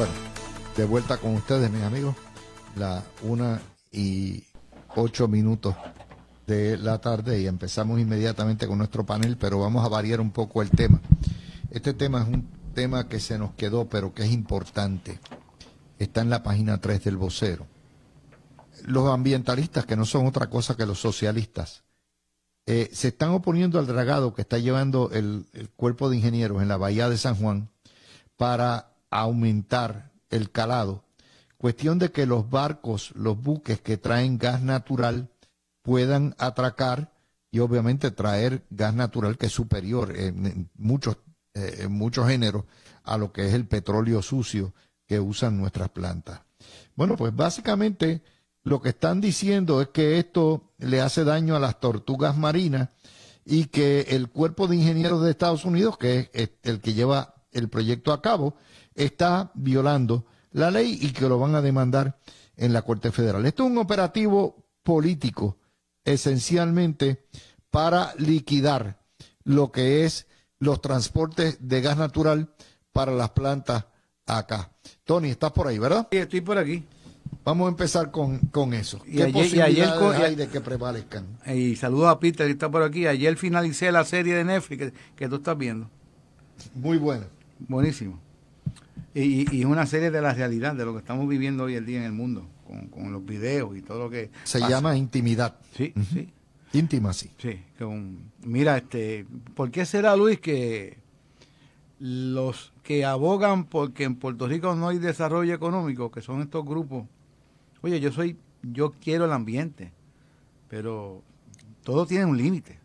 Bueno, de vuelta con ustedes, mis amigos, la una y ocho minutos de la tarde y empezamos inmediatamente con nuestro panel, pero vamos a variar un poco el tema. Este tema es un tema que se nos quedó, pero que es importante. Está en la página 3 del vocero. Los ambientalistas, que no son otra cosa que los socialistas, eh, se están oponiendo al dragado que está llevando el cuerpo de ingenieros en la bahía de San Juan para aumentar el calado. Cuestión de que los barcos, los buques que traen gas natural puedan atracar y obviamente traer gas natural que es superior en, muchos, eh, en muchos géneros a lo que es el petróleo sucio que usan nuestras plantas. Bueno, pues básicamente lo que están diciendo es que esto le hace daño a las tortugas marinas y que el cuerpo de ingenieros de Estados Unidos, que es el que lleva el proyecto a cabo, está violando la ley y que lo van a demandar en la Corte Federal. Esto es un operativo político, esencialmente para liquidar lo que es los transportes de gas natural para las plantas acá. Tony, estás por ahí, ¿verdad? Sí, estoy por aquí. Vamos a empezar con, con eso. y ayer, hay de que prevalezcan? Y saludos a Peter, que está por aquí. Ayer finalicé la serie de Netflix que, que tú estás viendo. Muy buena. Buenísimo y, es una serie de la realidad de lo que estamos viviendo hoy en día en el mundo, con, los videos y todo lo que... Se llama intimidad. Sí, sí. Íntima, sí. Sí. mira, este, ¿por qué será, Luis, que los que abogan porque en Puerto Rico no hay desarrollo económico, que son estos grupos, oye, yo soy, yo quiero el ambiente, pero todo tiene un límite.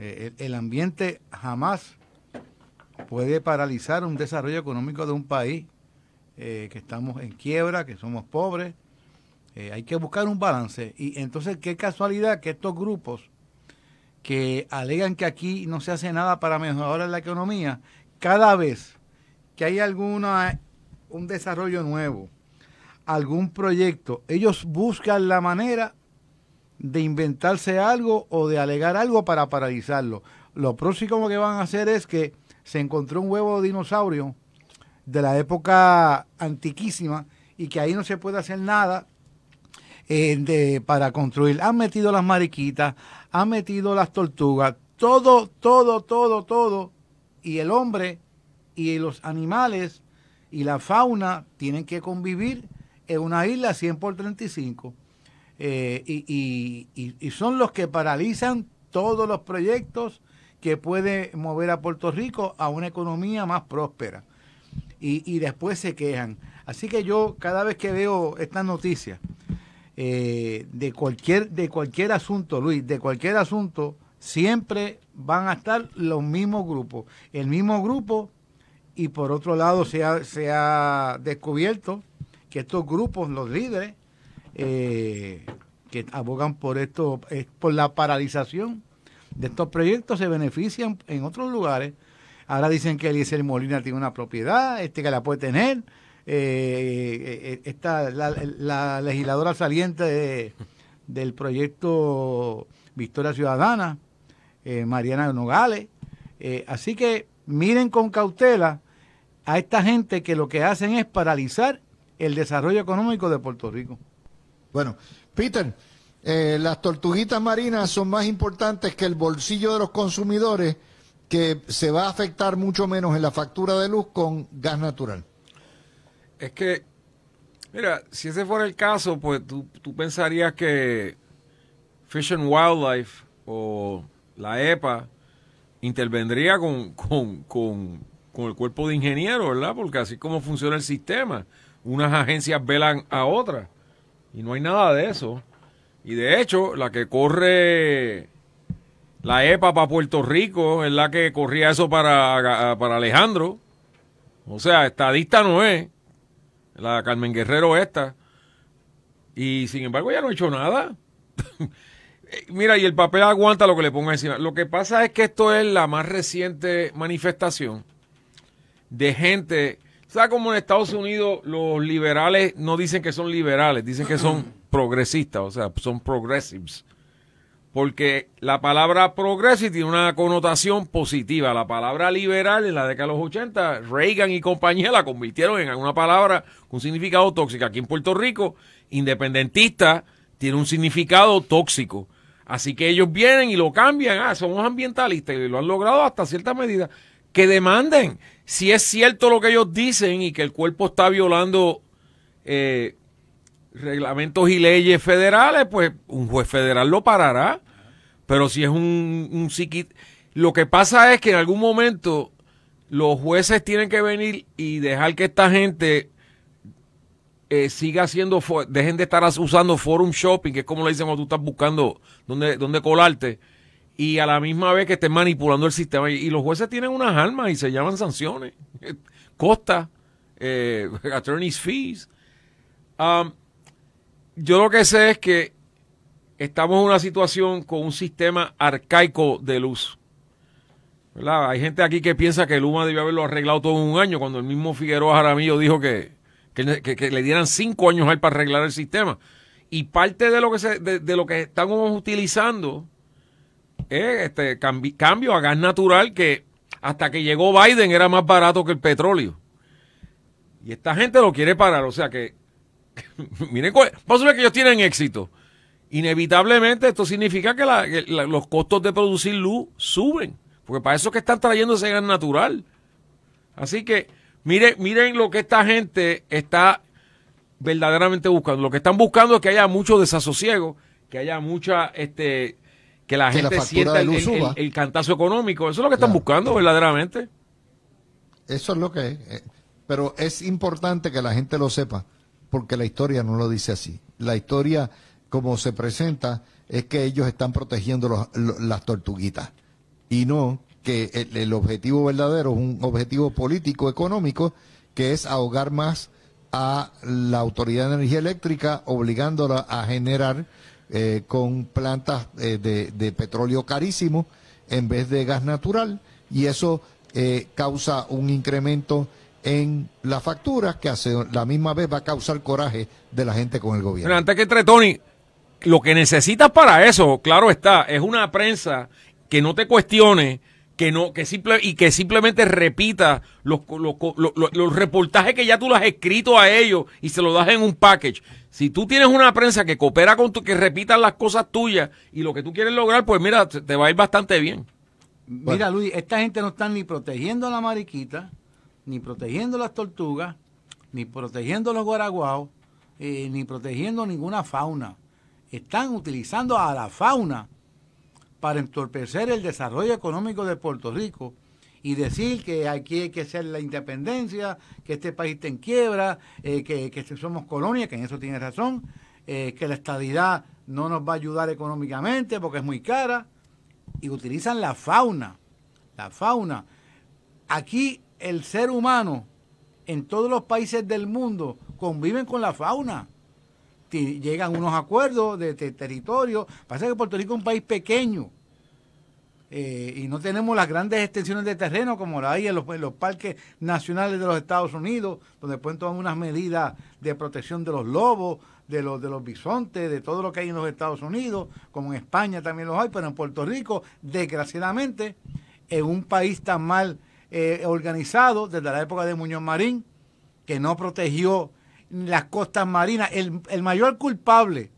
Eh, el ambiente jamás puede paralizar un desarrollo económico de un país eh, que estamos en quiebra, que somos pobres. Eh, hay que buscar un balance. Y entonces, qué casualidad que estos grupos que alegan que aquí no se hace nada para mejorar la economía, cada vez que hay alguna un desarrollo nuevo, algún proyecto, ellos buscan la manera de inventarse algo o de alegar algo para paralizarlo. Lo próximo que van a hacer es que se encontró un huevo de dinosaurio de la época antiquísima y que ahí no se puede hacer nada eh, para construir. Han metido las mariquitas, han metido las tortugas, todo, todo, todo, todo. Y el hombre y los animales y la fauna tienen que convivir en una isla 100 por 35. Eh, y, y son los que paralizan todos los proyectos que puede mover a Puerto Rico a una economía más próspera. Y, después se quejan. Así que yo cada vez que veo estas noticias eh, de, cualquier, de cualquier asunto, Luis, de cualquier asunto, siempre van a estar los mismos grupos. El mismo grupo y por otro lado se ha, descubierto que estos grupos, los líderes, eh, que abogan por esto, por la paralización de estos proyectos se benefician en otros lugares. Ahora dicen que Eliezer Molina tiene una propiedad, este que la puede tener. Eh, eh, eh, la, legisladora saliente de, del proyecto Victoria Ciudadana, Mariana Nogales. así que miren con cautela a esta gente que lo que hacen es paralizar el desarrollo económico de Puerto Rico. Bueno, Peter, eh, las tortuguitas marinas son más importantes que el bolsillo de los consumidores, que se va a afectar mucho menos en la factura de luz con gas natural. Es que, mira, si ese fuera el caso, pues tú, pensarías que Fish and Wildlife o la EPA intervendría con, con el cuerpo de ingenieros, ¿verdad? Porque así es como funciona el sistema. Unas agencias velan a otras. Y no hay nada de eso. Y de hecho, la que corre la EPA para Puerto Rico es la que corría eso para, para Alejandro. O sea, estadista no es. La Carmen Guerrero esta. Y sin embargo, ya no ha hecho nada. Mira, y el papel aguanta lo que le ponga encima. Lo que pasa es que esto es la más reciente manifestación de gente. ¿Sabes como en Estados Unidos los liberales no dicen que son liberales? Dicen que son progresistas, o sea, son progressives. Porque la palabra progressive tiene una connotación positiva. La palabra liberal en la década de los 80, Reagan y compañía la convirtieron en una palabra con un significado tóxico. Aquí en Puerto Rico, independentista tiene un significado tóxico. Así que ellos vienen y lo cambian. Ah, somos ambientalistas y lo han logrado hasta cierta medida. Que demanden si es cierto lo que ellos dicen y que el cuerpo está violando eh, reglamentos y leyes federales, pues un juez federal lo parará. Pero si es un, un Lo que pasa es que en algún momento los jueces tienen que venir y dejar que esta gente eh, siga haciendo, dejen de estar usando forum shopping, que es como le dicen cuando tú estás buscando dónde, dónde colarte, y a la misma vez que estén manipulando el sistema. Y, los jueces tienen unas armas y se llaman sanciones, costa, eh, attorney's fees. Um, yo lo que sé es que estamos en una situación con un sistema arcaico de luz. Hay gente aquí que piensa que Luma debió haberlo arreglado todo un año, cuando el mismo Figueroa Jaramillo dijo que, le dieran cinco años a para arreglar el sistema. Y parte de lo que, se, de, lo que estamos utilizando es este cambio a gas natural que hasta que llegó Biden era más barato que el petróleo. Y esta gente lo quiere parar, o sea que miren, cuál, vamos que ellos tienen éxito. Inevitablemente esto significa que, los costos de producir luz suben, porque para eso es que están trayendo ese gas natural. Así que miren, miren lo que esta gente está verdaderamente buscando. Lo que están buscando es que haya mucho desasosiego, que haya mucha, este, que la gente sienta el, cantazo económico. Eso es lo que están buscando verdaderamente. Eso es lo que es. Eh, pero es importante que la gente lo sepa porque la historia no lo dice así. La historia, como se presenta, es que ellos están protegiendo las tortuguitas y no que el, objetivo verdadero es un objetivo político económico que es ahogar más a la autoridad de energía eléctrica obligándola a generar eh, con plantas eh, de, petróleo carísimo en vez de gas natural y eso eh, causa un incremento en las facturas que hace la misma vez va a causar coraje de la gente con el gobierno. Pero antes que entre Tony, lo que necesitas para eso, claro está, es una prensa que no te cuestione, que no, que simple, y que simplemente repita los, los, reportajes que ya tú lo has escrito a ellos y se lo das en un package. Si tú tienes una prensa que coopera con tu, que repita las cosas tuyas y lo que tú quieres lograr, pues mira, te va a ir bastante bien. Mira, Luis, esta gente no está ni protegiendo a la mariquita ni protegiendo las tortugas, ni protegiendo los guaraguaos, eh, ni protegiendo ninguna fauna. Están utilizando a la fauna para entorpecer el desarrollo económico de Puerto Rico y decir que aquí hay que hacer la independencia, que este país está en quiebra, eh, que, este somos colonia, que en eso tiene razón, eh, que la estadidad no nos va a ayudar económicamente porque es muy cara, y utilizan la fauna, la fauna. Aquí el ser humano en todos los países del mundo conviven con la fauna. Llegan unos acuerdos de, territorio. Pasa que Puerto Rico es un país pequeño eh, y no tenemos las grandes extensiones de terreno como la hay en los, parques nacionales de los Estados Unidos, donde pueden tomar unas medidas de protección de los lobos, de los, de los bisontes, de todo lo que hay en los Estados Unidos, como en España también los hay, pero en Puerto Rico, desgraciadamente, en un país tan mal eh, organizado desde la época de Muñoz Marín, que no protegió las costas marinas. El, mayor culpable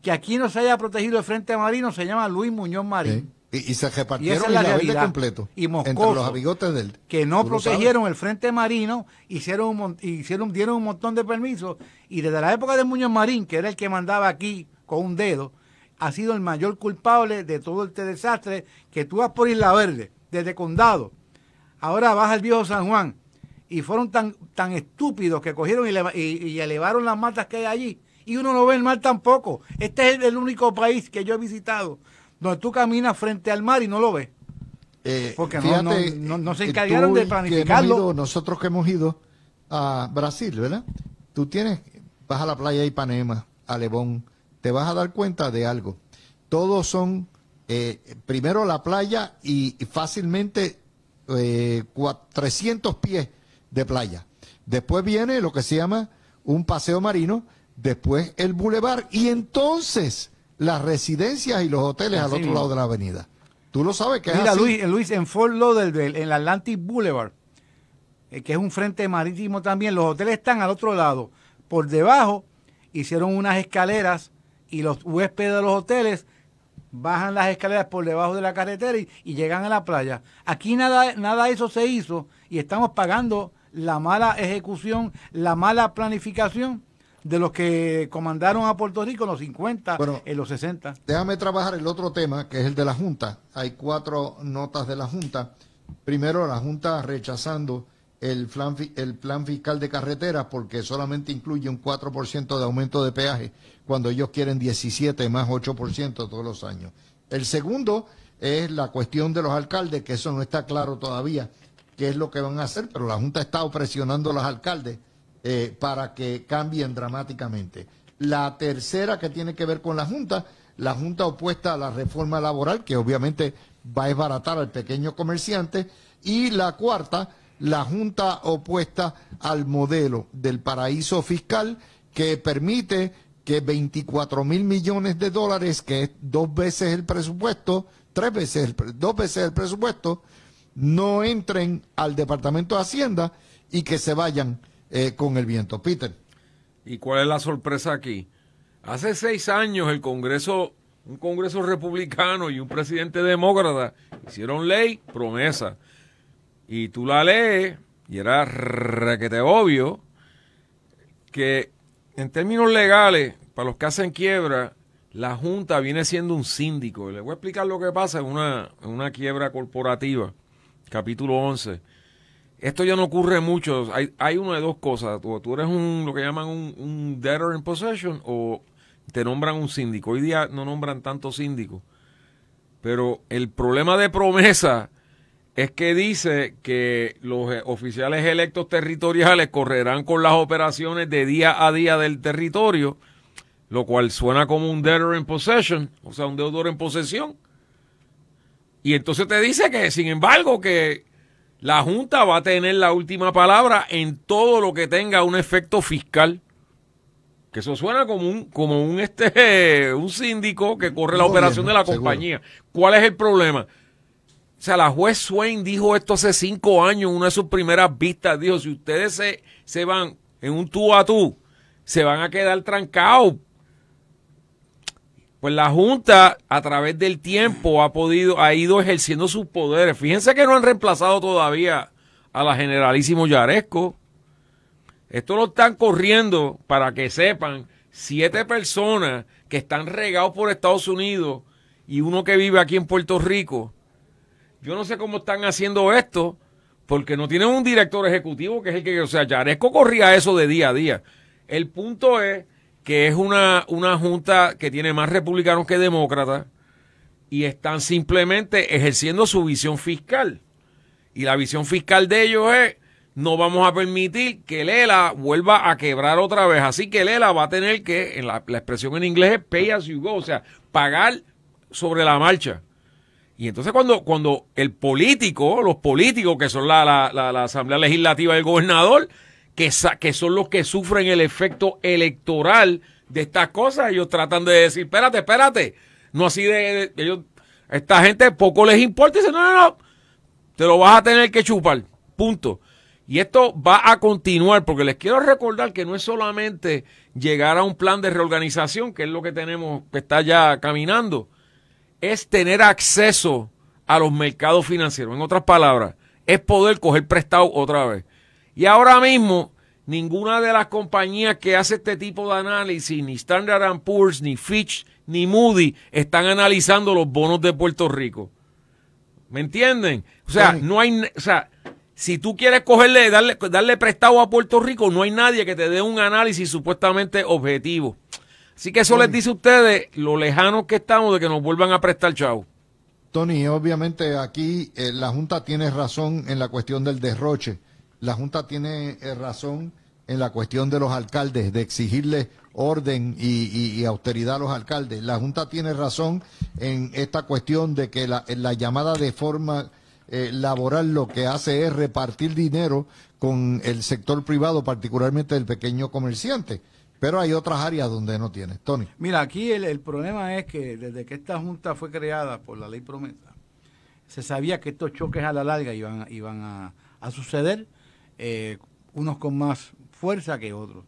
que aquí no se haya protegido el frente marino se llama Luis Muñoz Marín. Y, se repartieron el la realidad, completo y Moscoso, entre los del Que no protegieron el frente marino, hicieron hicieron, dieron un montón de permisos. Y desde la época de Muñoz Marín, que era el que mandaba aquí con un dedo, ha sido el mayor culpable de todo este desastre que tú vas por Isla Verde, desde Condado Ahora vas al viejo San Juan y fueron tan, tan estúpidos que cogieron y, elevaron las matas que hay allí. Y uno no ve el mar tampoco. Este es el, único país que yo he visitado donde tú caminas frente al mar y no lo ves. Eh, Porque no, se eh, encargaron de planificarlo. nosotros que hemos ido a Brasil, ¿verdad? Tú tienes, vas a la playa de Ipanema, a Lebón, te vas a dar cuenta de algo. Todos son, eh, primero la playa y fácilmente 300 eh, pies de playa. Después viene lo que se llama un paseo marino, después el bulevar y entonces las residencias y los hoteles al otro lado de la avenida. Tú lo sabes que Mira, eh, Luis, en Fort Lauderdale, en el Atlantic Boulevard, eh, que es un frente marítimo también, los hoteles están al otro lado. Por debajo hicieron unas escaleras y los huéspedes de los hoteles bajan las escaleras por debajo de la carretera y, llegan a la playa. Aquí nada, nada de eso se hizo y estamos pagando la mala ejecución, la mala planificación de los que comandaron a Puerto Rico en los 50, en los 60. Déjame trabajar el otro tema, que es el de la Junta. Hay cuatro notas de la Junta. Primero, la Junta rechazando el plan, el plan fiscal de carreteras porque solamente incluye un 4% de aumento de peaje cuando ellos quieren 17 más 8% todos los años. El segundo es la cuestión de los alcaldes, que eso no está claro todavía qué es lo que van a hacer, pero la Junta está estado presionando a los alcaldes eh, para que cambien dramáticamente. La tercera que tiene que ver con la Junta, la Junta opuesta a la reforma laboral, que obviamente va a esbaratar al pequeño comerciante, y la cuarta, la junta opuesta al modelo del paraíso fiscal que permite que 24 mil millones de dólares, que es dos veces el presupuesto, tres veces, el, dos veces el presupuesto, no entren al Departamento de Hacienda y que se vayan eh, con el viento. Peter. ¿Y cuál es la sorpresa aquí? Hace seis años el Congreso, un Congreso republicano y un presidente demócrata hicieron ley, promesa y tú la lees y era que te obvio que en términos legales, para los que hacen quiebra, la Junta viene siendo un síndico. Les voy a explicar lo que pasa en una, quiebra corporativa, capítulo 11. Esto ya no ocurre mucho. Hay, una de dos cosas. Tú, tú eres un, lo que llaman un, un, debtor in possession o te nombran un síndico. Hoy día no nombran tanto síndico. Pero el problema de promesa es que dice que los eh, oficiales electos territoriales correrán con las operaciones de día a día del territorio, lo cual suena como un debtor en possession, o sea, un deudor en posesión. Y entonces te dice que, sin embargo, que la Junta va a tener la última palabra en todo lo que tenga un efecto fiscal. Que eso suena como un, como un, este, un síndico que corre la operación de la compañía. ¿Cuál es el problema? O sea, la juez Swain dijo esto hace cinco años, una de sus primeras vistas, dijo, si ustedes se, van en un tú a tú, se van a quedar trancados. Pues la Junta, a través del tiempo, ha podido, ha ido ejerciendo sus poderes. Fíjense que no han reemplazado todavía a la generalísimo Yaresco. Esto lo están corriendo para que sepan siete personas que están regados por Estados Unidos y uno que vive aquí en Puerto Rico yo no sé cómo están haciendo esto, porque no tienen un director ejecutivo que es el que, o sea, Yaresco corría eso de día a día. El punto es que es una, una junta que tiene más republicanos que demócratas y están simplemente ejerciendo su visión fiscal. Y la visión fiscal de ellos es, no vamos a permitir que Lela vuelva a quebrar otra vez. Así que Lela va a tener que, en la, la expresión en inglés es pay as you go, o sea, pagar sobre la marcha. Y entonces cuando, cuando el político, los políticos que son la, la, la, Asamblea Legislativa y el gobernador, que, que son los que sufren el efecto electoral de estas cosas, ellos tratan de decir, espérate, espérate, no así de, ellos, esta gente poco les importa, dicen, no, no, no, te lo vas a tener que chupar, punto. Y esto va a continuar, porque les quiero recordar que no es solamente llegar a un plan de reorganización, que es lo que tenemos, que está ya caminando, es tener acceso a los mercados financieros. En otras palabras, es poder coger prestado otra vez. Y ahora mismo, ninguna de las compañías que hace este tipo de análisis, ni Standard Poor's, ni Fitch, ni Moody, están analizando los bonos de Puerto Rico. ¿Me entienden? O sea, no hay, o sea, si tú quieres cogerle, darle, darle prestado a Puerto Rico, no hay nadie que te dé un análisis supuestamente objetivo. Así que eso les dice a ustedes lo lejano que estamos de que nos vuelvan a prestar Chau. Tony, obviamente aquí eh, la Junta tiene razón en la cuestión del derroche. La Junta tiene eh, razón en la cuestión de los alcaldes, de exigirle orden y, austeridad a los alcaldes. La Junta tiene razón en esta cuestión de que la, llamada de forma eh, laboral lo que hace es repartir dinero con el sector privado, particularmente el pequeño comerciante. Pero hay otras áreas donde no tiene. Tony. Mira, aquí el, problema es que desde que esta Junta fue creada por la ley promesa, se sabía que estos choques a la larga iban, iban a, suceder, eh, unos con más fuerza que otros.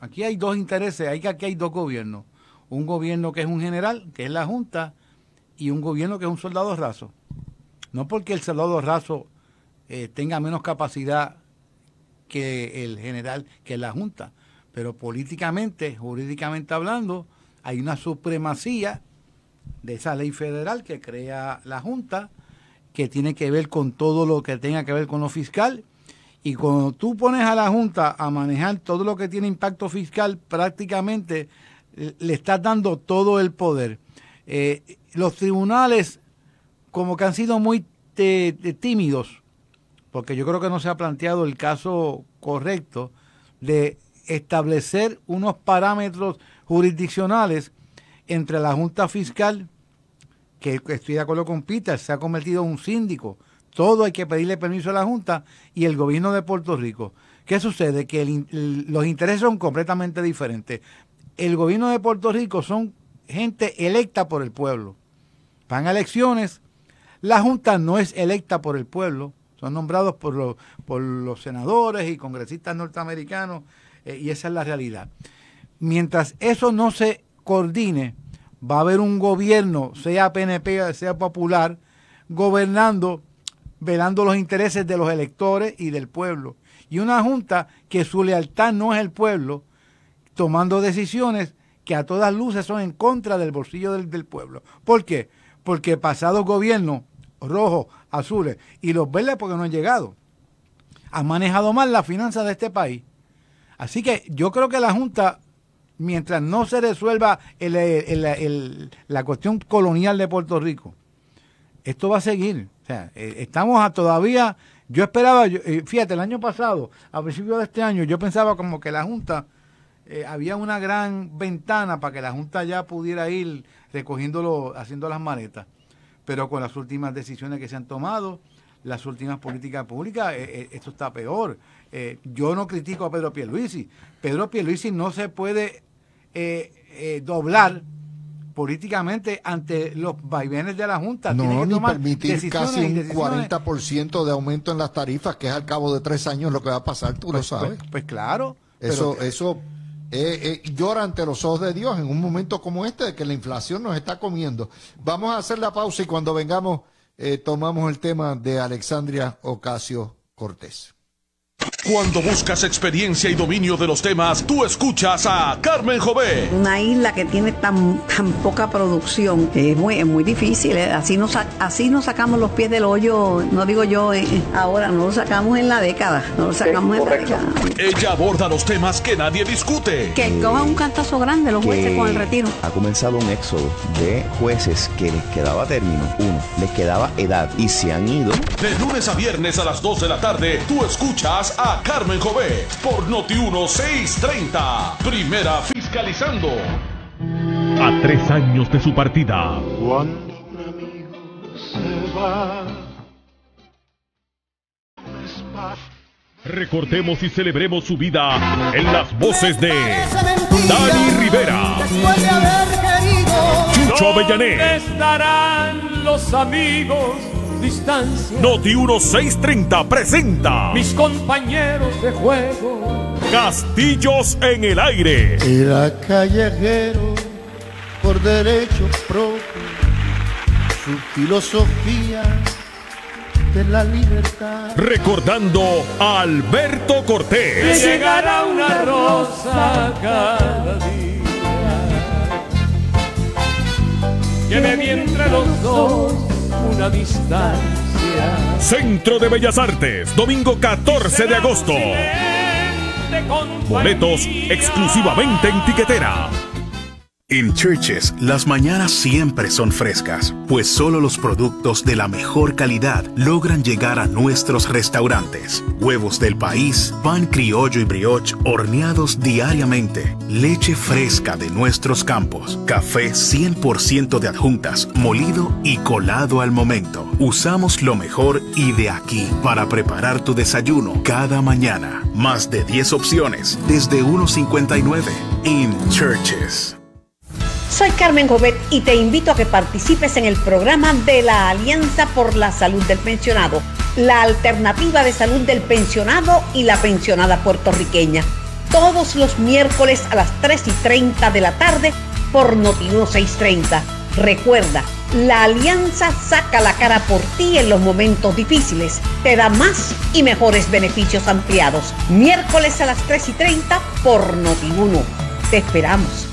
aquí hay dos intereses, hay, aquí hay dos gobiernos. Un gobierno que es un general, que es la Junta, y un gobierno que es un soldado raso. No porque el soldado raso eh, tenga menos capacidad que el general, que la Junta, pero políticamente, jurídicamente hablando, hay una supremacía de esa ley federal que crea la Junta, que tiene que ver con todo lo que tenga que ver con lo fiscal. Y cuando tú pones a la Junta a manejar todo lo que tiene impacto fiscal, prácticamente le estás dando todo el poder. Eh, los tribunales como que han sido muy tímidos, porque yo creo que no se ha planteado el caso correcto de establecer unos parámetros jurisdiccionales entre la Junta Fiscal, que estoy de acuerdo con Peter, se ha convertido en un síndico. Todo hay que pedirle permiso a la Junta y el gobierno de Puerto Rico. ¿Qué sucede? Que los intereses son completamente diferentes. El gobierno de Puerto Rico son gente electa por el pueblo. Van a elecciones. La Junta no es electa por el pueblo. Son nombrados por los senadores y congresistas norteamericanos eh, y esa es la realidad. Mientras eso no se coordine, va a haber un gobierno, sea PNP, sea popular, gobernando, velando los intereses de los electores y del pueblo. Y una junta que su lealtad no es el pueblo, tomando decisiones que a todas luces son en contra del bolsillo del, del pueblo. ¿Por qué? Porque pasados gobiernos rojos, azules y los verdes porque no han llegado, han manejado mal la finanza de este país Así que yo creo que la Junta, mientras no se resuelva la cuestión colonial de Puerto Rico, esto va a seguir. O sea, eh, estamos a todavía, yo esperaba, eh, fíjate, el año pasado, a principios de este año, yo pensaba como que la Junta... Eh, había una gran ventana para que la Junta ya pudiera ir recogiendo, haciendo las maletas. Pero con las últimas decisiones que se han tomado, las últimas políticas públicas, esto está peor. Eh, yo no critico a Pedro Pierluisi. Pedro Pierluisi no se puede eh, eh, doblar políticamente ante los vaivenes de la Junta. No, ni permitir casi un 40% de aumento en las tarifas, que es al cabo de tres años lo que va a pasar, tú lo pues, pues, sabes. Pues, claro. Eso, eso llora ante los ojos de Dios en un momento como este de que la inflación nos está comiendo. Vamos a hacer la pausa y cuando vengamos tomamos el tema de Alexandria Ocasio Cortés. Cuando buscas experiencia y dominio de los temas, tú escuchas a Carmen Jové. Una isla que tiene tan, tan poca producción, es muy, muy difícil. ¿eh? Así nos, así sacamos los pies del hoyo, no digo yo eh, ahora, no lo sacamos en la década, no lo sacamos la década. Ella aborda los temas que nadie discute. Que coja un cantazo grande los jueces con el retiro. Ha comenzado un éxodo de jueces que les quedaba término, uno, les quedaba edad y se han ido. De lunes a viernes a las 2 de la tarde, tú escuchas a Carmen Jové, por Noti 1630. Primera fiscalizando. A tres años de su partida. Recortemos Recordemos y celebremos su vida en las voces de Dani Rivera. Después de Chucho estarán los amigos? distancia. Noti 1630 presenta. Mis compañeros de juego. Castillos en el aire. Era callejero por derechos propios. Su filosofía de la libertad. Recordando a Alberto Cortés. Que llegará una rosa cada día. Que me entre los dos una distancia. Centro de Bellas Artes, domingo 14 de agosto. Boletos exclusivamente en Tiquetera. En Churches, las mañanas siempre son frescas, pues solo los productos de la mejor calidad logran llegar a nuestros restaurantes. Huevos del país, pan criollo y brioche horneados diariamente, leche fresca de nuestros campos, café 100% de adjuntas, molido y colado al momento. Usamos lo mejor y de aquí para preparar tu desayuno cada mañana. Más de 10 opciones, desde 1.59 en Churches. Soy Carmen Jovet y te invito a que participes en el programa de la Alianza por la Salud del Pensionado, la alternativa de salud del pensionado y la pensionada puertorriqueña. Todos los miércoles a las 3 y 30 de la tarde por Notiuno 630. Recuerda, la Alianza saca la cara por ti en los momentos difíciles. Te da más y mejores beneficios ampliados. Miércoles a las 3 y 30 por Notiuno. Te esperamos.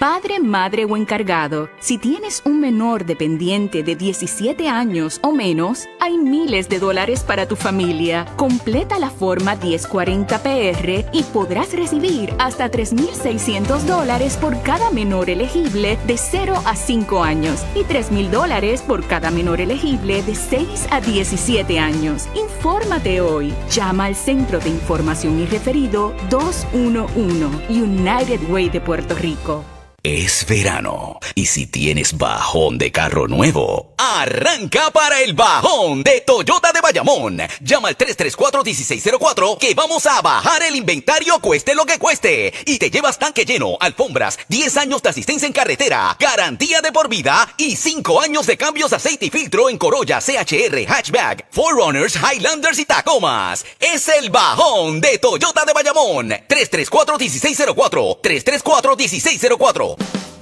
Padre, madre o encargado, si tienes un menor dependiente de 17 años o menos, hay miles de dólares para tu familia. Completa la forma 1040PR y podrás recibir hasta 3.600 dólares por cada menor elegible de 0 a 5 años y 3.000 dólares por cada menor elegible de 6 a 17 años. Infórmate hoy. Llama al Centro de Información y Referido 211 United Way de Puerto Rico. Es verano y si tienes bajón de carro nuevo, arranca para el bajón de Toyota de Bayamón. Llama al 334-1604 que vamos a bajar el inventario cueste lo que cueste y te llevas tanque lleno, alfombras, 10 años de asistencia en carretera, garantía de por vida y 5 años de cambios aceite y filtro en Corolla, CHR, Hatchback, Forerunners, Highlanders y Tacomas. Es el bajón de Toyota de Bayamón. 334-1604. 334-1604.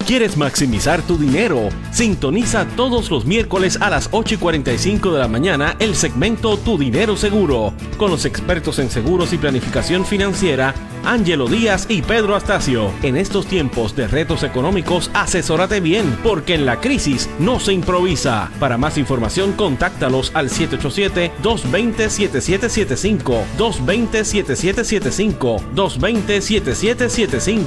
¿Quieres maximizar tu dinero? Sintoniza todos los miércoles a las 8 y 45 de la mañana el segmento Tu Dinero Seguro con los expertos en seguros y planificación financiera, Ángelo Díaz y Pedro Astacio. En estos tiempos de retos económicos, asesórate bien porque en la crisis no se improvisa. Para más información, contáctalos al 787-220-7775, 220-7775, 220-7775.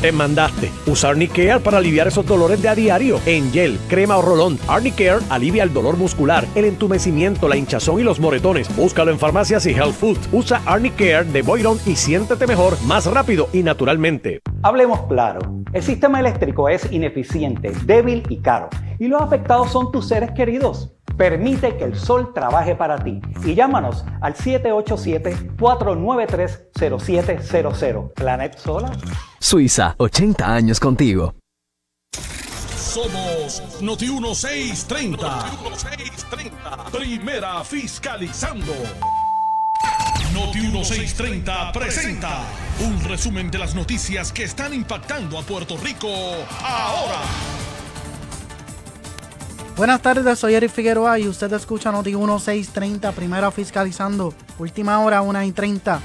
Te ah. mandaste. Usar Arnicare para aliviar esos dolores de a diario. En gel, crema o rolón. Arnicare alivia el dolor muscular, el entumecimiento, la hinchazón y los moretones. Búscalo en farmacias y health food. Usa care de Boiron y siéntete mejor, más rápido y naturalmente. Hablemos claro. El sistema eléctrico es ineficiente, débil y caro. Y los afectados son tus seres queridos. Permite que el sol trabaje para ti y llámanos al 787-493-0700. Planet Solar. Suiza, 80 años contigo. Somos Noti 1630. Noti 1630 Primera fiscalizando. Noti 1630 presenta un resumen de las noticias que están impactando a Puerto Rico ahora. Buenas tardes, soy Eric Figueroa y usted escucha Noti 1630, primera fiscalizando, última hora 1 y 30.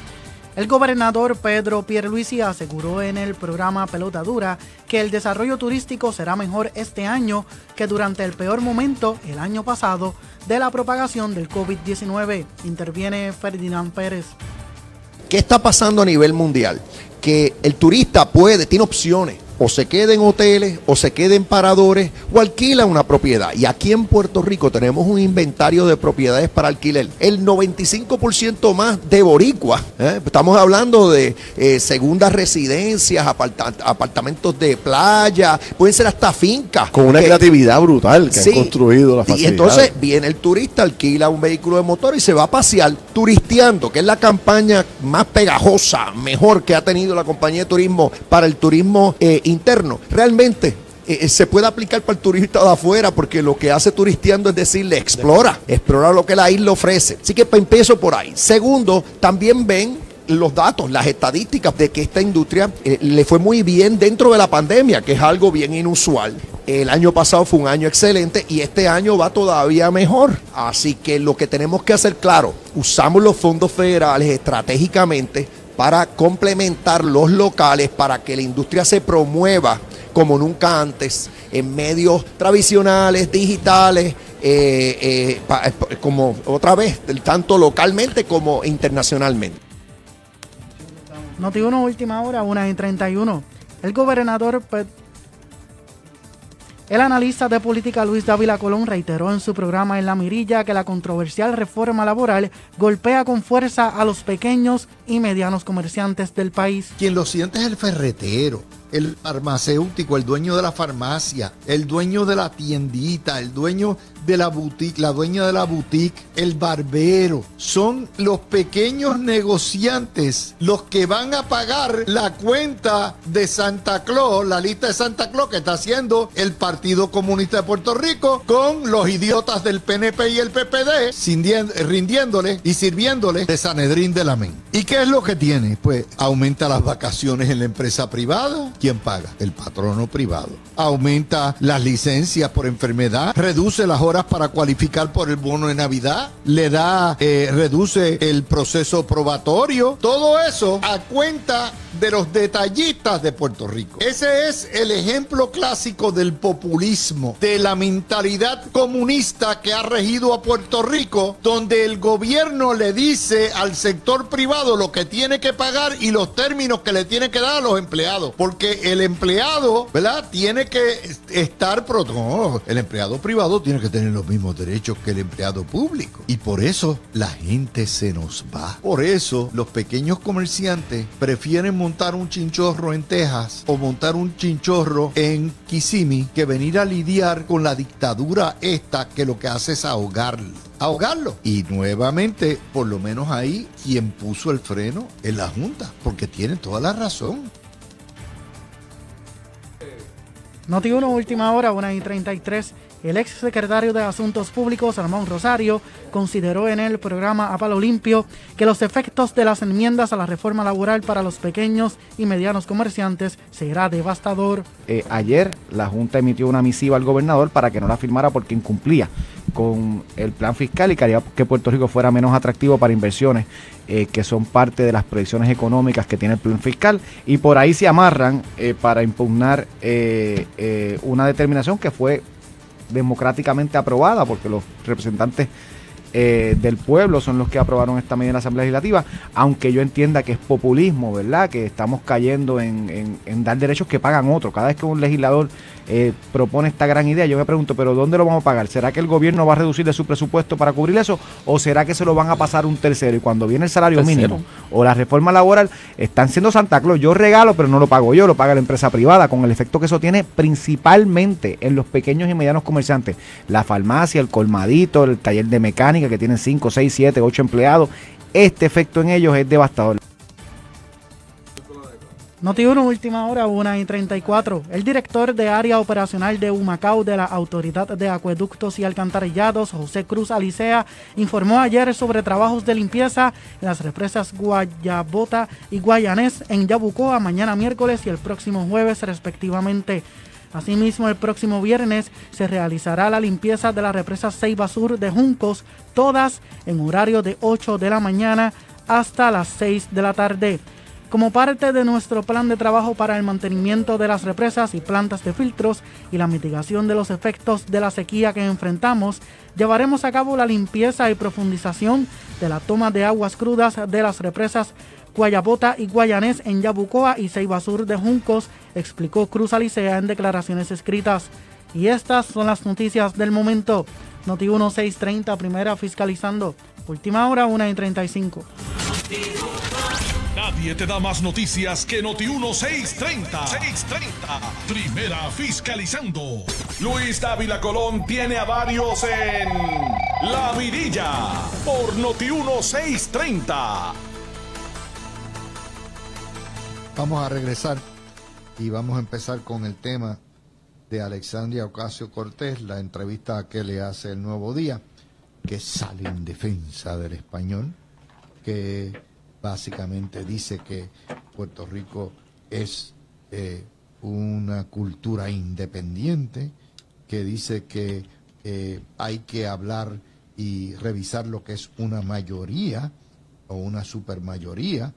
El gobernador Pedro Pierluisi aseguró en el programa Pelota Dura que el desarrollo turístico será mejor este año que durante el peor momento, el año pasado, de la propagación del COVID-19. Interviene Ferdinand Pérez. ¿Qué está pasando a nivel mundial? Que el turista puede, tiene opciones o se queden en hoteles, o se queden paradores, o alquila una propiedad. Y aquí en Puerto Rico tenemos un inventario de propiedades para alquiler. El 95% más de boricua. ¿eh? Estamos hablando de eh, segundas residencias, apartamentos de playa, pueden ser hasta fincas. Con una creatividad brutal que han construido la facilidad. Y entonces viene el turista, alquila un vehículo de motor y se va a pasear turisteando, que es la campaña más pegajosa, mejor que ha tenido la compañía de turismo para el turismo eh, interno, realmente eh, eh, se puede aplicar para el turista de afuera, porque lo que hace turisteando es decirle, explora, explora lo que la isla ofrece. Así que empiezo por ahí. Segundo, también ven los datos, las estadísticas de que esta industria eh, le fue muy bien dentro de la pandemia, que es algo bien inusual. El año pasado fue un año excelente y este año va todavía mejor. Así que lo que tenemos que hacer claro, usamos los fondos federales estratégicamente para complementar los locales, para que la industria se promueva como nunca antes en medios tradicionales, digitales, eh, eh, eh, como otra vez, tanto localmente como internacionalmente. Noti 1, última hora, 1 y 31. El gobernador pues, el analista de política Luis Dávila Colón reiteró en su programa En la Mirilla que la controversial reforma laboral golpea con fuerza a los pequeños y medianos comerciantes del país. Quien lo siente es el ferretero, el farmacéutico, el dueño de la farmacia, el dueño de la tiendita, el dueño de la boutique, la dueña de la boutique, el barbero. Son los pequeños negociantes los que van a pagar la cuenta de Santa Claus, la lista de Santa Claus que está haciendo el Partido Comunista de Puerto Rico con los idiotas del PNP y el PPD rindiéndole y sirviéndole de Sanedrín de la MEN. ¿Y qué es lo que tiene? Pues aumenta las vacaciones en la empresa privada. ¿Quién paga? El patrono privado. Aumenta las licencias por enfermedad, reduce las horas para cualificar por el bono de Navidad, le da, eh, reduce el proceso probatorio, todo eso a cuenta de los detallistas de Puerto Rico. Ese es el ejemplo clásico del populismo, de la mentalidad comunista que ha regido a Puerto Rico, donde el gobierno le dice al sector privado lo que tiene que pagar y los términos que le tiene que dar a los empleados. Porque el empleado, ¿verdad? Tiene que estar... Pro el empleado privado tiene que tener los mismos derechos que el empleado público. Y por eso la gente se nos va. Por eso los pequeños comerciantes prefieren montar un chinchorro en Texas o montar un chinchorro en Kissimmee que venir a lidiar con la dictadura esta que lo que hace es ahogarlo. Ahogarlo. Y nuevamente, por lo menos ahí, quien puso el freno es la Junta, porque tiene toda la razón. Noti última hora, 1 y 33. El ex secretario de Asuntos Públicos, Armando Rosario, consideró en el programa A Limpio que los efectos de las enmiendas a la reforma laboral para los pequeños y medianos comerciantes será devastador. Eh, ayer la Junta emitió una misiva al gobernador para que no la firmara porque incumplía con el plan fiscal y que que Puerto Rico fuera menos atractivo para inversiones eh, que son parte de las proyecciones económicas que tiene el plan fiscal y por ahí se amarran eh, para impugnar una determinación que fue democráticamente aprobada, porque los representantes eh, del pueblo son los que aprobaron esta medida en la Asamblea Legislativa, aunque yo entienda que es populismo, ¿verdad? Que estamos cayendo en, en dar derechos que pagan otros. Cada vez que un legislador eh, propone esta gran idea. Yo me pregunto, ¿pero dónde lo vamos a pagar? ¿Será que el gobierno va a reducir de su presupuesto para cubrir eso? ¿O será que se lo van a pasar un tercero? Y cuando viene el salario mínimo o la reforma laboral, están siendo Santa Claus. Yo regalo, pero no lo pago yo, lo paga la empresa privada, con el efecto que eso tiene principalmente en los pequeños y medianos comerciantes. La farmacia, el colmadito, el taller de mecánica que tienen 5, 6, 7, 8 empleados. Este efecto en ellos es devastador. Noti1 Última Hora, 1 y 34. El director de área operacional de Humacao de la Autoridad de Acueductos y Alcantarillados, José Cruz Alicea, informó ayer sobre trabajos de limpieza en las represas Guayabota y Guayanés en Yabucoa mañana miércoles y el próximo jueves respectivamente. Asimismo, el próximo viernes se realizará la limpieza de la represa Ceiba Sur de Juncos, todas en horario de 8 de la mañana hasta las 6 de la tarde. Como parte de nuestro plan de trabajo para el mantenimiento de las represas y plantas de filtros y la mitigación de los efectos de la sequía que enfrentamos, llevaremos a cabo la limpieza y profundización de la toma de aguas crudas de las represas Guayabota y Guayanés en Yabucoa y Ceiba de Juncos, explicó Cruz Alicea en declaraciones escritas. Y estas son las noticias del momento. Noti 1630, primera fiscalizando. Última hora, 1 y 35. Nadie te da más noticias que Noti 1630. 630. Primera fiscalizando. Luis Dávila Colón tiene a varios en La Virilla por Noti 1630. Vamos a regresar y vamos a empezar con el tema de Alexandria Ocasio Cortés, la entrevista que le hace el Nuevo Día, que sale en defensa del español, que básicamente dice que Puerto Rico es eh, una cultura independiente, que dice que eh, hay que hablar y revisar lo que es una mayoría o una supermayoría,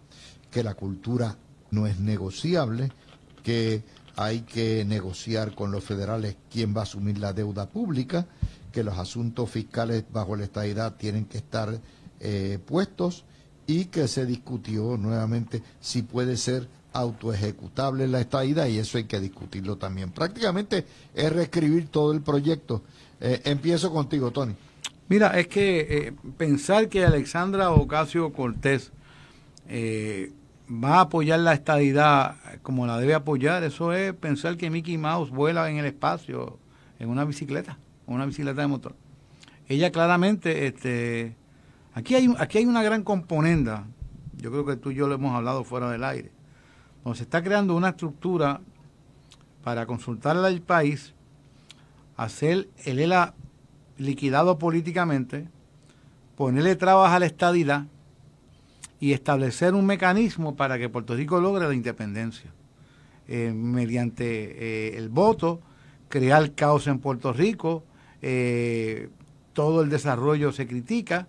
que la cultura no es negociable, que hay que negociar con los federales quién va a asumir la deuda pública, que los asuntos fiscales bajo la estadidad tienen que estar eh, puestos, y que se discutió nuevamente si puede ser autoejecutable la estadidad y eso hay que discutirlo también. Prácticamente es reescribir todo el proyecto. Eh, empiezo contigo, Tony. Mira, es que eh, pensar que Alexandra Ocasio Cortés eh, va a apoyar la estadidad como la debe apoyar, eso es pensar que Mickey Mouse vuela en el espacio en una bicicleta, en una bicicleta de motor. Ella claramente este, Aquí hay, aquí hay una gran componenda, yo creo que tú y yo lo hemos hablado fuera del aire, donde se está creando una estructura para consultar al país, hacer el ELA liquidado políticamente, ponerle trabas a la estadidad y establecer un mecanismo para que Puerto Rico logre la independencia. Eh, mediante eh, el voto, crear caos en Puerto Rico, eh, todo el desarrollo se critica,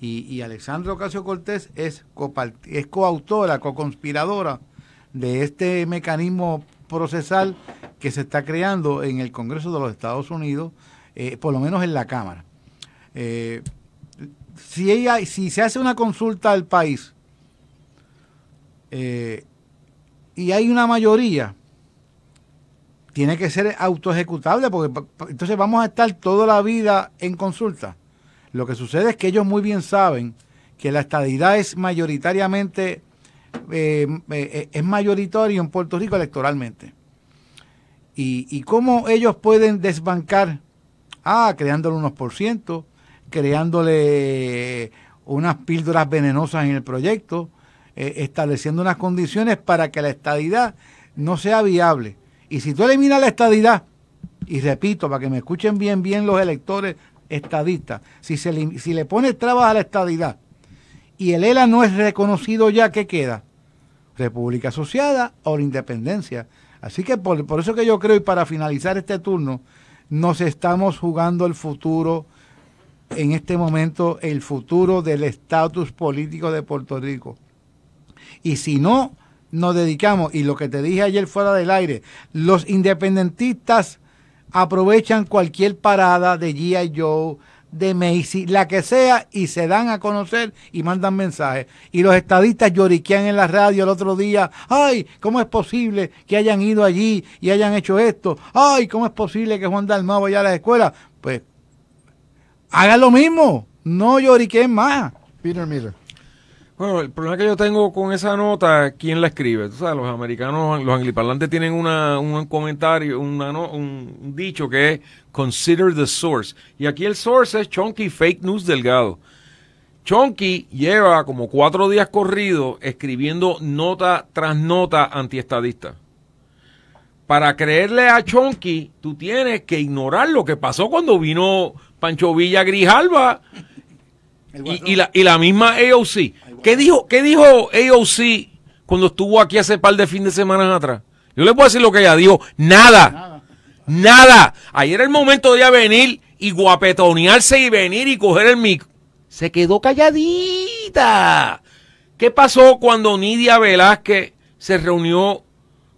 y, y Alexandra Ocasio Cortés es, es coautora, co-conspiradora de este mecanismo procesal que se está creando en el Congreso de los Estados Unidos, eh, por lo menos en la Cámara. Eh, si, ella, si se hace una consulta al país eh, y hay una mayoría, tiene que ser auto-ejecutable porque entonces vamos a estar toda la vida en consulta. Lo que sucede es que ellos muy bien saben que la estadidad es mayoritariamente, eh, eh, eh, es mayoritario en Puerto Rico electoralmente. Y, cómo ellos pueden desbancar, ah, creándole unos por ciento, creándole unas píldoras venenosas en el proyecto, estableciendo unas condiciones para que la estadidad no sea viable. Y si tú eliminas la estadidad, y repito, para que me escuchen bien, bien los electores estadista. Si, se le, si le pone trabas a la estadidad y el ELA no es reconocido ya, ¿qué queda? República Asociada o la independencia. Así que por, por eso que yo creo, y para finalizar este turno, nos estamos jugando el futuro, en este momento, el futuro del estatus político de Puerto Rico. Y si no, nos dedicamos, y lo que te dije ayer fuera del aire, los independentistas aprovechan cualquier parada de G.I. Joe, de Macy, la que sea, y se dan a conocer y mandan mensajes. Y los estadistas lloriquean en la radio el otro día, ay, ¿cómo es posible que hayan ido allí y hayan hecho esto? Ay, ¿cómo es posible que Juan Dalmau vaya a la escuela? Pues, hagan lo mismo, no lloriquen más. Peter Miller. Bueno, el problema que yo tengo con esa nota, ¿quién la escribe? Tú sabes, los americanos, los angliparlantes tienen una, un comentario, un dicho que es consider the source. Y aquí el source es Chonky Fake News Delgado. Chonky lleva como cuatro días corridos escribiendo nota tras nota antiestadista. Para creerle a Chonky, tú tienes que ignorar lo que pasó cuando vino Pancho Villa Grijalva y, la, y la misma AOC. ¿Qué dijo, ¿Qué dijo AOC cuando estuvo aquí hace par de fin de semana atrás? Yo le puedo decir lo que ella dijo. Nada. Nada. Ayer era el momento de ella venir y guapetonearse y venir y coger el mic. Se quedó calladita. ¿Qué pasó cuando Nidia Velázquez se reunió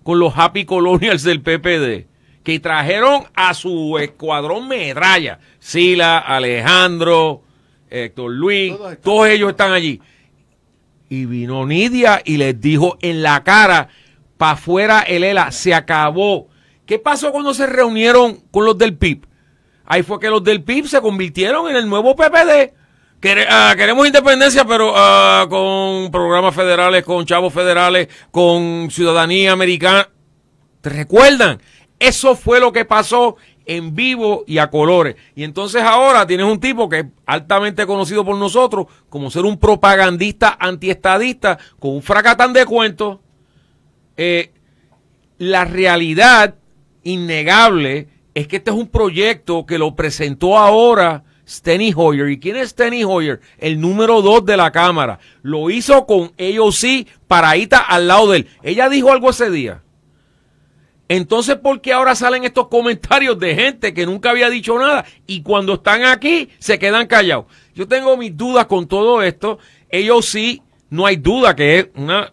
con los Happy Colonials del PPD? Que trajeron a su escuadrón medralla. Sila, Alejandro, Héctor Luis, todos, ellos están allí. Y vino Nidia y les dijo en la cara, para afuera el ELA, se acabó. ¿Qué pasó cuando se reunieron con los del PIB? Ahí fue que los del PIB se convirtieron en el nuevo PPD. Ah, queremos independencia, pero ah, con programas federales, con chavos federales, con ciudadanía americana. ¿Te recuerdan? Eso fue lo que pasó en vivo y a colores. Y entonces ahora tienes un tipo que es altamente conocido por nosotros como ser un propagandista antiestadista con un fracatán de cuentos. Eh, la realidad innegable es que este es un proyecto que lo presentó ahora Steny Hoyer. ¿Y quién es Steny Hoyer? El número dos de la Cámara. Lo hizo con ellos sí, paradita al lado de él. Ella dijo algo ese día. Entonces, ¿por qué ahora salen estos comentarios de gente que nunca había dicho nada y cuando están aquí se quedan callados? Yo tengo mis dudas con todo esto. Ellos sí, no hay duda que es una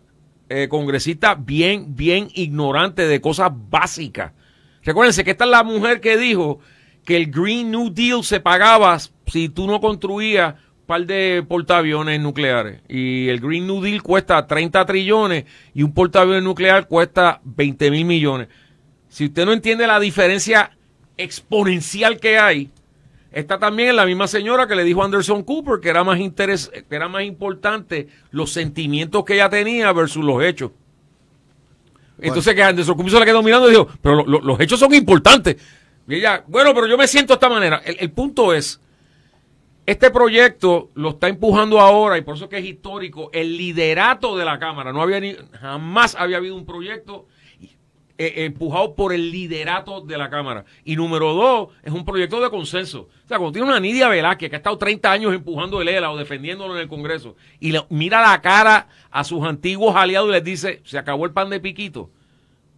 eh, congresista bien, bien ignorante de cosas básicas. Recuérdense que esta es la mujer que dijo que el Green New Deal se pagaba si tú no construías un par de portaaviones nucleares. Y el Green New Deal cuesta 30 trillones y un portaaviones nuclear cuesta 20 mil millones si usted no entiende la diferencia exponencial que hay, está también la misma señora que le dijo a Anderson Cooper que era más era más importante los sentimientos que ella tenía versus los hechos. Entonces que Anderson Cooper se la quedó mirando y dijo, pero los hechos son importantes. Y ella, bueno, pero yo me siento de esta manera. El, punto es, este proyecto lo está empujando ahora y por eso que es histórico, el liderato de la Cámara. No había jamás había habido un proyecto eh, empujado por el liderato de la Cámara. Y número dos, es un proyecto de consenso. O sea, cuando tiene una Nidia Velázquez que ha estado 30 años empujando el ELA o defendiéndolo en el Congreso y le mira la cara a sus antiguos aliados y les dice, se acabó el pan de piquito.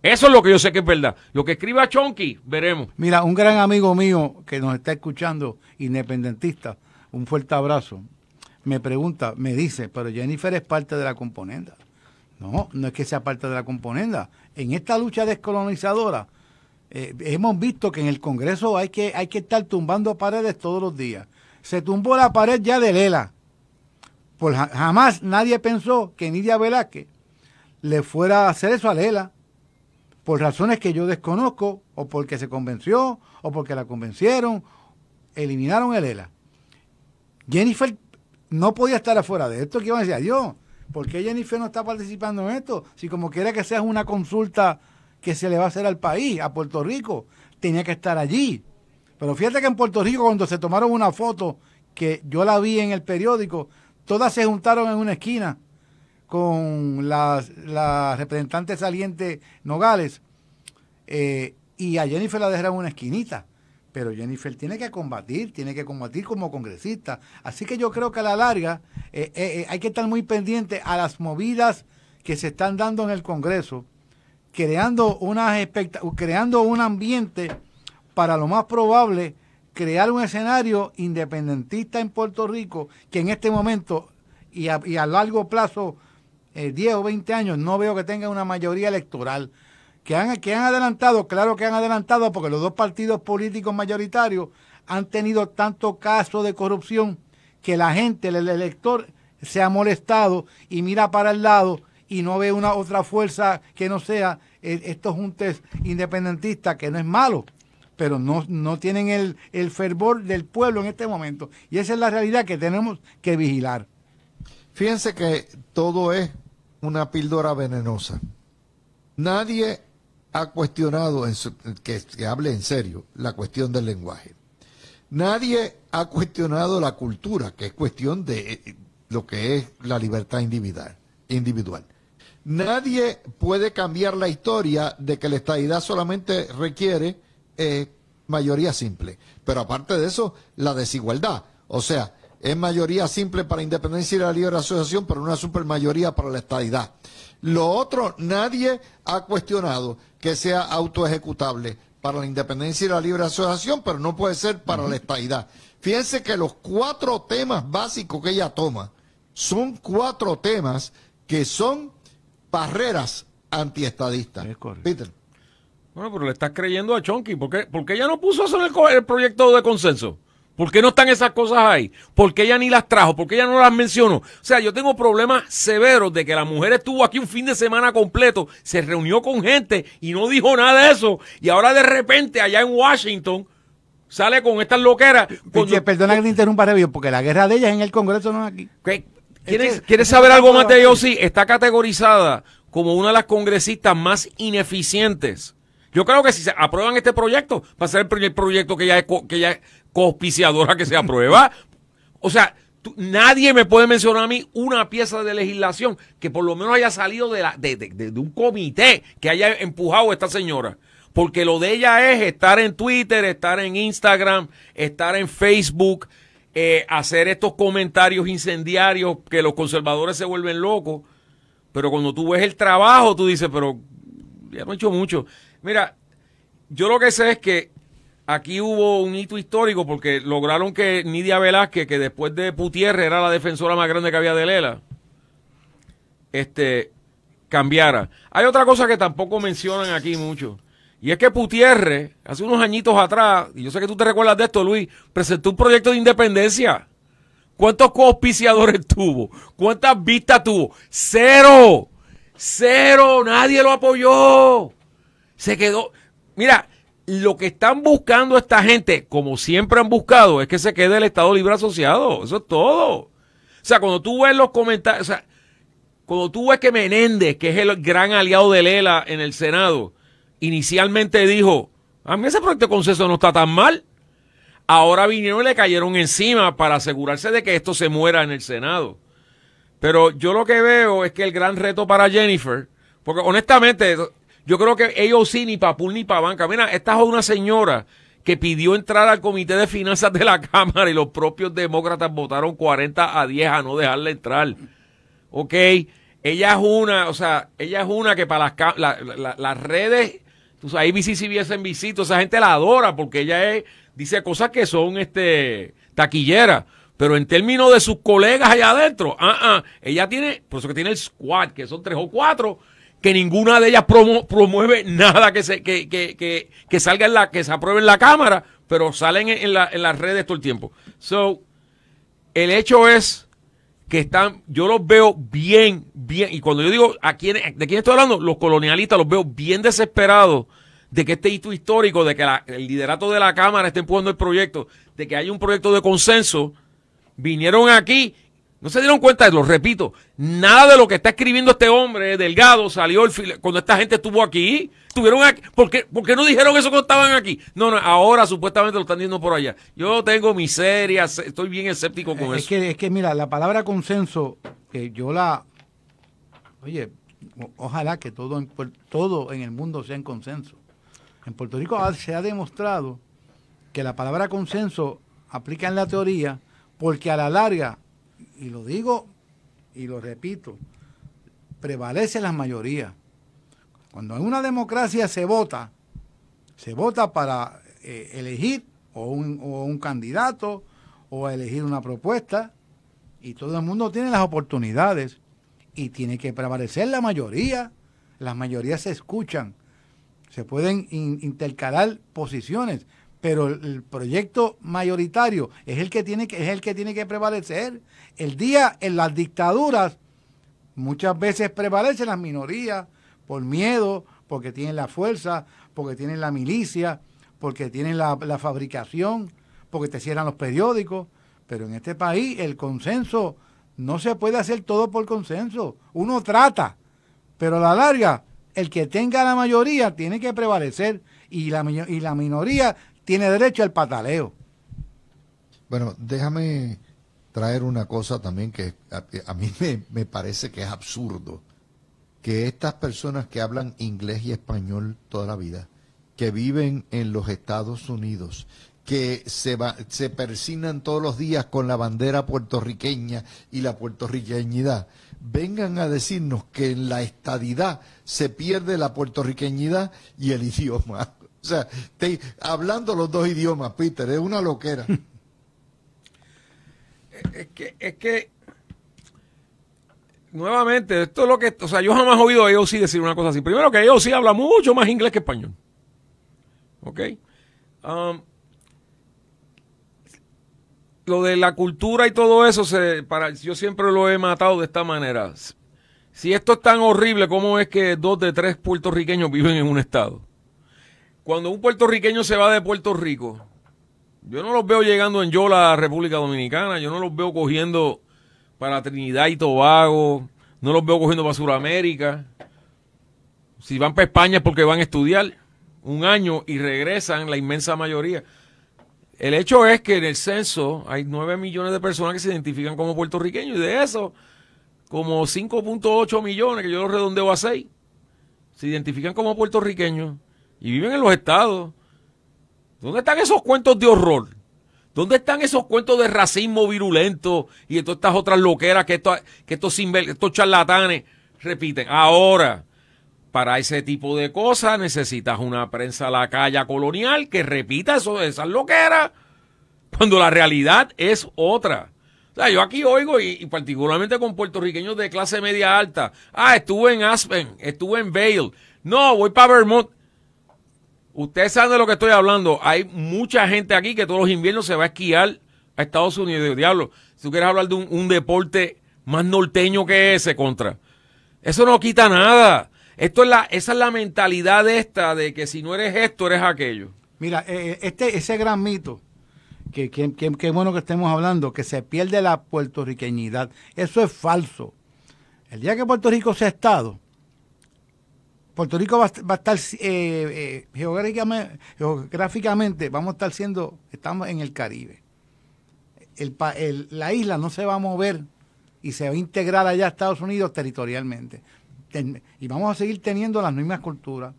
Eso es lo que yo sé que es verdad. Lo que escriba Chonky, veremos. Mira, un gran amigo mío que nos está escuchando, independentista, un fuerte abrazo, me pregunta, me dice, pero Jennifer es parte de la componenda. No, no es que sea parte de la componenda, en esta lucha descolonizadora, eh, hemos visto que en el Congreso hay que, hay que estar tumbando paredes todos los días. Se tumbó la pared ya de Lela. Por, jamás nadie pensó que Nidia Velázquez le fuera a hacer eso a Lela. Por razones que yo desconozco, o porque se convenció, o porque la convencieron, eliminaron a Lela. Jennifer no podía estar afuera de esto, que iban a decir, adiós. ¿Por qué Jennifer no está participando en esto? Si como quiere que sea una consulta que se le va a hacer al país, a Puerto Rico, tenía que estar allí. Pero fíjate que en Puerto Rico cuando se tomaron una foto, que yo la vi en el periódico, todas se juntaron en una esquina con la, la representante saliente Nogales eh, y a Jennifer la dejaron en una esquinita pero Jennifer tiene que combatir, tiene que combatir como congresista. Así que yo creo que a la larga eh, eh, eh, hay que estar muy pendiente a las movidas que se están dando en el Congreso, creando, unas creando un ambiente para lo más probable crear un escenario independentista en Puerto Rico que en este momento y a, largo plazo, eh, 10 o 20 años, no veo que tenga una mayoría electoral que han, adelantado, claro que han adelantado, porque los dos partidos políticos mayoritarios han tenido tanto caso de corrupción que la gente, el elector, se ha molestado y mira para el lado y no ve una otra fuerza que no sea estos juntes independentistas, que no es malo, pero no, no tienen el, el fervor del pueblo en este momento. Y esa es la realidad que tenemos que vigilar. Fíjense que todo es una píldora venenosa. Nadie ha cuestionado en que, hable en serio la cuestión del lenguaje. Nadie ha cuestionado la cultura, que es cuestión de eh, lo que es la libertad individual. Nadie puede cambiar la historia de que la estadidad solamente requiere eh, mayoría simple. Pero aparte de eso, la desigualdad. O sea, es mayoría simple para independencia y la libre asociación, pero una supermayoría para la estadidad. Lo otro, nadie ha cuestionado que sea autoejecutable para la independencia y la libre asociación, pero no puede ser para la estadidad. Fíjense que los cuatro temas básicos que ella toma son cuatro temas que son barreras antiestadistas. Peter. Bueno, pero le estás creyendo a Chonky. ¿Por qué, ella no puso a hacer el proyecto de consenso? ¿Por qué no están esas cosas ahí? ¿Por qué ella ni las trajo? ¿Por qué ella no las mencionó? O sea, yo tengo problemas severos de que la mujer estuvo aquí un fin de semana completo, se reunió con gente y no dijo nada de eso. Y ahora de repente allá en Washington sale con estas loqueras. Cuando... perdona que te interrumpa, Revio, porque la guerra de ella en el Congreso, no es aquí. ¿Quieres, ¿quieres saber algo más de ellos? Sí, está categorizada como una de las congresistas más ineficientes. Yo creo que si se aprueban este proyecto, va a ser el primer proyecto que ya, que ya cospiciadora que se aprueba. O sea, nadie me puede mencionar a mí una pieza de legislación que por lo menos haya salido de, un comité que haya empujado a esta señora porque lo de ella es estar en Twitter, estar en Instagram, estar en Facebook, eh, hacer estos comentarios incendiarios que los conservadores se vuelven locos. Pero cuando tú ves el trabajo, tú dices, pero ya no he hecho mucho. Mira, yo lo que sé es que aquí hubo un hito histórico porque lograron que Nidia Velázquez, que después de Putierre era la defensora más grande que había de Lela, este, cambiara. Hay otra cosa que tampoco mencionan aquí mucho. Y es que Putierre, hace unos añitos atrás, y yo sé que tú te recuerdas de esto, Luis, presentó un proyecto de independencia. ¿Cuántos co-auspiciadores tuvo? ¿Cuántas vistas tuvo? Cero. Cero. Nadie lo apoyó. Se quedó. Mira, lo que están buscando esta gente, como siempre han buscado, es que se quede el Estado Libre Asociado. Eso es todo. O sea, cuando tú ves los comentarios, o sea, cuando tú ves que Menéndez, que es el gran aliado de Lela en el Senado, inicialmente dijo, a mí ese proyecto de conceso no está tan mal. Ahora vinieron y le cayeron encima para asegurarse de que esto se muera en el Senado. Pero yo lo que veo es que el gran reto para Jennifer, porque honestamente, yo creo que ellos sí, ni para pul ni para banca. Mira, esta es una señora que pidió entrar al Comité de Finanzas de la Cámara y los propios demócratas votaron 40 a 10 a no dejarla entrar. Ok, ella es una, o sea, ella es una que para las, redes, tú sabes, ABC, CBS, NBC, esa gente la adora porque ella es, dice cosas que son este taquilleras. Pero en términos de sus colegas allá adentro, ah, ah, ella tiene, por eso que tiene el squad, que son tres o cuatro, que ninguna de ellas promueve nada que, se, que, salga la, que se apruebe en la Cámara, pero salen en, la, las redes todo el tiempo. So, el hecho es que están, yo los veo bien, bien, y cuando yo digo a quién, de quién estoy hablando, los colonialistas los veo bien desesperados de que este hito histórico, de que el liderato de la Cámara esté empujando el proyecto, de que hay un proyecto de consenso, vinieron aquí no se dieron cuenta, de lo repito, nada de lo que está escribiendo este hombre, Delgado, salió el cuando esta gente estuvo aquí. Tuvieron aquí ¿por, qué, no dijeron eso cuando estaban aquí? No, no, ahora supuestamente lo están diciendo por allá. Yo tengo miseria, estoy bien escéptico con eso. Que, es que, mira, la palabra consenso, que yo la. Oye, ojalá que todo en, todo en el mundo sea en consenso. En Puerto Rico se ha demostrado que la palabra consenso aplica en la teoría, porque a la larga y lo digo y lo repito, prevalece la mayoría. Cuando en una democracia se vota, se vota para eh, elegir o un, candidato o elegir una propuesta y todo el mundo tiene las oportunidades y tiene que prevalecer la mayoría. Las mayorías se escuchan, se pueden intercalar posiciones, pero el proyecto mayoritario es el que tiene que, es el que, tiene que prevalecer. El día en las dictaduras muchas veces prevalecen las minorías por miedo, porque tienen la fuerza, porque tienen la milicia, porque tienen la, fabricación, porque te cierran los periódicos. Pero en este país el consenso no se puede hacer todo por consenso. Uno trata, pero a la larga el que tenga la mayoría tiene que prevalecer y la, y la minoría tiene derecho al pataleo. Bueno, déjame traer una cosa también que a, mí me, parece que es absurdo, que estas personas que hablan inglés y español toda la vida, que viven en los Estados Unidos, que se, se persinan todos los días con la bandera puertorriqueña y la puertorriqueñidad, vengan a decirnos que en la estadidad se pierde la puertorriqueñidad y el idioma. O sea, hablando los dos idiomas, Peter, es una loquera. es que, es que, nuevamente, esto es lo que, o sea, yo jamás he oído a ellos sí decir una cosa así. Primero que ellos sí habla mucho más inglés que español. ¿Ok? Um, lo de la cultura y todo eso, se, para, yo siempre lo he matado de esta manera. Si esto es tan horrible, ¿cómo es que dos de tres puertorriqueños viven en un estado? cuando un puertorriqueño se va de Puerto Rico, yo no los veo llegando en Yola a República Dominicana, yo no los veo cogiendo para Trinidad y Tobago, no los veo cogiendo para Sudamérica. Si van para España es porque van a estudiar un año y regresan la inmensa mayoría. El hecho es que en el censo hay 9 millones de personas que se identifican como puertorriqueños y de eso, como 5.8 millones, que yo lo redondeo a 6, se identifican como puertorriqueños y viven en los estados. ¿Dónde están esos cuentos de horror? ¿Dónde están esos cuentos de racismo virulento y todas estas otras loqueras que estos, estos, charlatanes repiten? Ahora, para ese tipo de cosas necesitas una prensa a la calle colonial que repita esas loqueras cuando la realidad es otra. O sea, yo aquí oigo, y, particularmente con puertorriqueños de clase media alta, ah, estuve en Aspen, estuve en Vail, no, voy para Vermont. Ustedes saben de lo que estoy hablando. Hay mucha gente aquí que todos los inviernos se va a esquiar a Estados Unidos. Diablo, si tú quieres hablar de un, deporte más norteño que ese, contra. Eso no quita nada. Esto es la, esa es la mentalidad esta de que si no eres esto, eres aquello. Mira, eh, eh, este, ese gran mito, que, que, que, bueno que estemos hablando, que se pierde la puertorriqueñidad. Eso es falso. El día que Puerto Rico se ha Estado, Puerto Rico va, a estar eh, eh, geográficamente, vamos a estar siendo, estamos en el Caribe. la isla no se va a mover y se va a integrar allá a Estados Unidos territorialmente. y vamos a seguir teniendo las mismas culturas.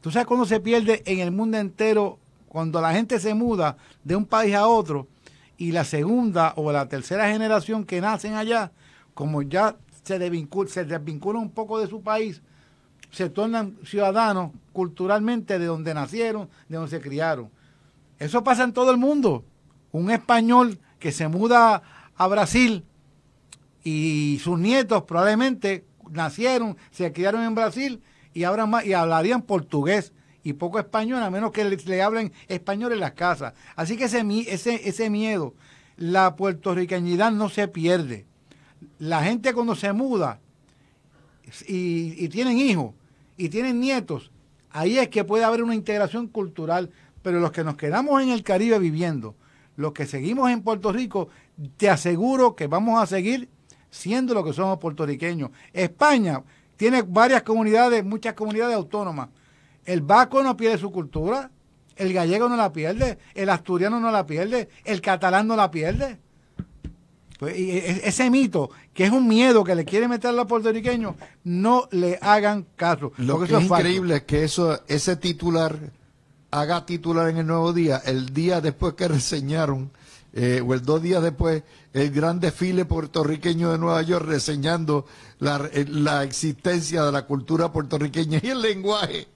Tú sabes cuando se pierde en el mundo entero, cuando la gente se muda de un país a otro y la segunda o la tercera generación que nacen allá, como ya se, se desvincula un poco de su país, se tornan ciudadanos culturalmente de donde nacieron, de donde se criaron. Eso pasa en todo el mundo. Un español que se muda a Brasil y sus nietos probablemente nacieron, se criaron en Brasil y, hablarían portugués y poco español, a menos que le, hablen español en las casas. Así que ese, ese, ese miedo, la puertorriqueñidad no se pierde. La gente cuando se muda y tienen hijos, y tienen nietos, ahí es que puede haber una integración cultural. Pero los que nos quedamos en el Caribe viviendo, los que seguimos en Puerto Rico, te aseguro que vamos a seguir siendo lo que somos puertorriqueños. España tiene varias comunidades, muchas comunidades autónomas. El vasco no pierde su cultura, el gallego no la pierde, el asturiano no la pierde, el catalán no la pierde. Pues, e, e, ese mito, que es un miedo que le quiere meter a los puertorriqueños, no le hagan caso. Lo que es, increíble es que eso, ese titular haga titular en el Nuevo Día el día después que reseñaron, eh, o el dos días después, el gran desfile puertorriqueño de Nueva York reseñando la, eh, existencia de la cultura puertorriqueña y el lenguaje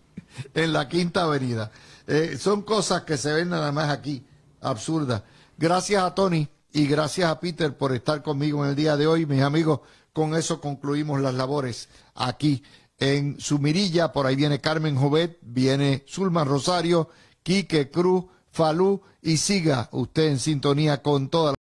en la Quinta Avenida. Eh, son cosas que se ven nada más aquí, absurdas. Gracias a Tony y gracias a Peter por estar conmigo en el día de hoy, mis amigos. Con eso concluimos las labores aquí en Sumirilla. Por ahí viene Carmen Jovet, viene Zulma Rosario, Quique Cruz, Falú y siga usted en sintonía con toda la...